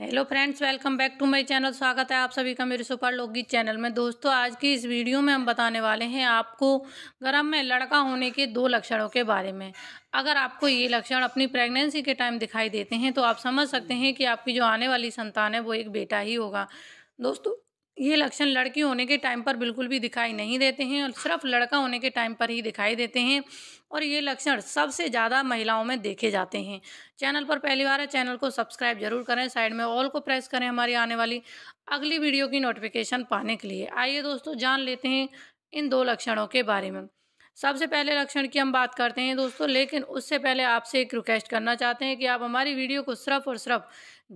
hello friends welcome back to my channel स्वागत है आप सभी का मेरे सुपर लोकगीत चैनल में दोस्तों आज की इस वीडियो में हम बताने वाले हैं आपको गर्भ में लड़का होने के दो लक्षणों के बारे में अगर आपको ये लक्षण अपनी प्रेगनेंसी के टाइम दिखाई देते हैं तो आप समझ सकते हैं कि आपकी जो आने वाली संतान है वो एक बेटा ही होगा दोस्तों ये लक्षण लड़की होने के टाइम पर बिल्कुल भी दिखाई नहीं देते हैं और सिर्फ लड़का होने के टाइम पर ही दिखाई देते हैं और ये लक्षण सबसे ज़्यादा महिलाओं में देखे जाते हैं चैनल पर पहली बार है चैनल को सब्सक्राइब जरूर करें साइड में ऑल को प्रेस करें हमारी आने वाली अगली वीडियो की नोटिफिकेशन पाने के लिए आइए दोस्तों जान लेते हैं इन दो लक्षणों के बारे में सबसे पहले लक्षण की हम बात करते हैं दोस्तों लेकिन उससे पहले आपसे एक रिक्वेस्ट करना चाहते हैं कि आप हमारी वीडियो को सिर्फ और सिर्फ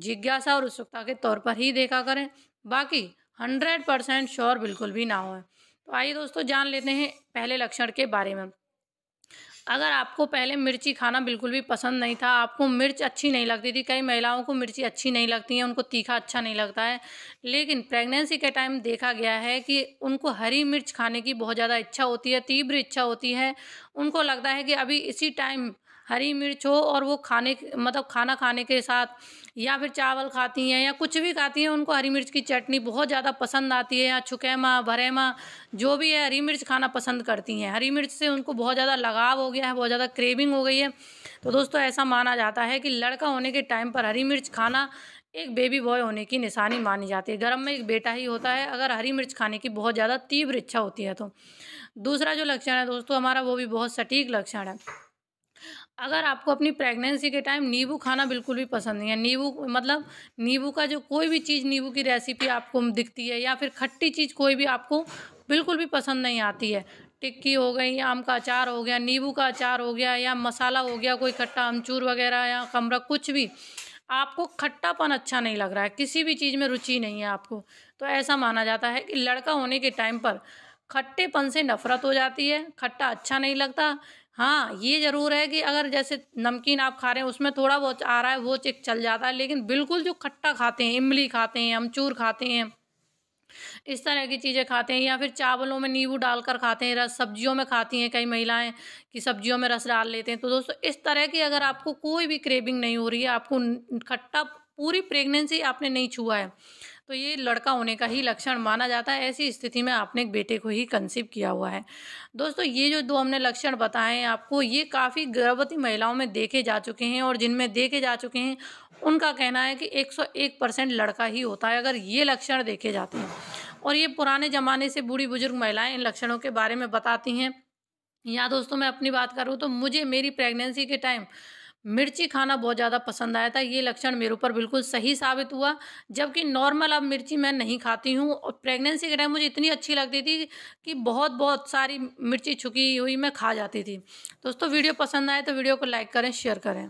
जिज्ञासा और उत्सुकता के तौर पर ही देखा करें बाकी हंड्रेड परसेंट श्योर बिल्कुल भी ना हो तो आइए दोस्तों जान लेते हैं पहले लक्षण के बारे में अगर आपको पहले मिर्ची खाना बिल्कुल भी पसंद नहीं था आपको मिर्च अच्छी नहीं लगती थी कई महिलाओं को मिर्ची अच्छी नहीं लगती है उनको तीखा अच्छा नहीं लगता है लेकिन प्रेगनेंसी के टाइम देखा गया है कि उनको हरी मिर्च खाने की बहुत ज़्यादा इच्छा होती है तीव्र इच्छा होती है उनको लगता है कि अभी इसी टाइम हरी मिर्च हो और वो खाने मतलब खाना खाने के साथ या फिर चावल खाती हैं या कुछ भी खाती हैं उनको हरी मिर्च की चटनी बहुत ज़्यादा पसंद आती है या छुकेमा भरेमा जो भी है हरी मिर्च खाना पसंद करती हैं हरी मिर्च से उनको बहुत ज़्यादा लगाव हो गया है बहुत ज़्यादा क्रेविंग हो गई है तो दोस्तों ऐसा माना जाता है कि लड़का होने के टाइम पर हरी मिर्च खाना एक बेबी बॉय होने की निशानी मानी जाती है गर्म में एक बेटा ही होता है अगर हरी मिर्च खाने की बहुत ज़्यादा तीव्र इच्छा होती है तो दूसरा जो लक्षण है दोस्तों हमारा वो भी बहुत सटीक लक्षण है अगर आपको अपनी प्रेगनेंसी के टाइम नींबू खाना बिल्कुल भी पसंद नहीं है नींबू मतलब नींबू का जो कोई भी चीज़ नींबू की रेसिपी आपको दिखती है या फिर खट्टी चीज़ कोई भी आपको बिल्कुल भी पसंद नहीं आती है टिक्की हो गई या आम का अचार हो गया नींबू का अचार हो गया या मसाला हो गया कोई खट्टा अमचूर वगैरह या कमरा कुछ भी आपको खट्टापन अच्छा नहीं लग रहा है किसी भी चीज़ में रुचि नहीं है आपको तो ऐसा माना जाता है कि लड़का होने के टाइम पर खट्टेपन से नफरत हो जाती है खट्टा अच्छा नहीं लगता हाँ ये ज़रूर है कि अगर जैसे नमकीन आप खा रहे हैं उसमें थोड़ा बहुत आ रहा है वो चेक चल जाता है लेकिन बिल्कुल जो खट्टा खाते हैं इमली खाते हैं अमचूर खाते हैं इस तरह की चीज़ें खाते हैं या फिर चावलों में नींबू डालकर खाते हैं रस सब्जियों में खाती हैं कई महिलाएं कि सब्जियों में रस डाल लेते हैं तो दोस्तों इस तरह की अगर आपको कोई भी क्रेविंग नहीं हो रही है आपको खट्टा पूरी प्रेगनेंसी आपने नहीं छुआ है तो ये लड़का होने का ही लक्षण माना जाता है ऐसी स्थिति में आपने एक बेटे को ही कंसीव किया हुआ है दोस्तों ये जो दो हमने लक्षण बताए हैं आपको ये काफ़ी गर्भवती महिलाओं में देखे जा चुके हैं और जिनमें देखे जा चुके हैं उनका कहना है कि 101 परसेंट लड़का ही होता है अगर ये लक्षण देखे जाते हैं और ये पुराने ज़माने से बूढ़ी बुजुर्ग महिलाएँ इन लक्षणों के बारे में बताती हैं या दोस्तों मैं अपनी बात करूँ तो मुझे मेरी प्रेगनेंसी के टाइम मिर्ची खाना बहुत ज़्यादा पसंद आया था ये लक्षण मेरे ऊपर बिल्कुल सही साबित हुआ जबकि नॉर्मल अब मिर्ची मैं नहीं खाती हूँ और प्रेगनेंसी के टाइम मुझे इतनी अच्छी लगती थी कि बहुत बहुत सारी मिर्ची छुकी हुई मैं खा जाती थी दोस्तों वीडियो पसंद आए तो वीडियो को लाइक करें शेयर करें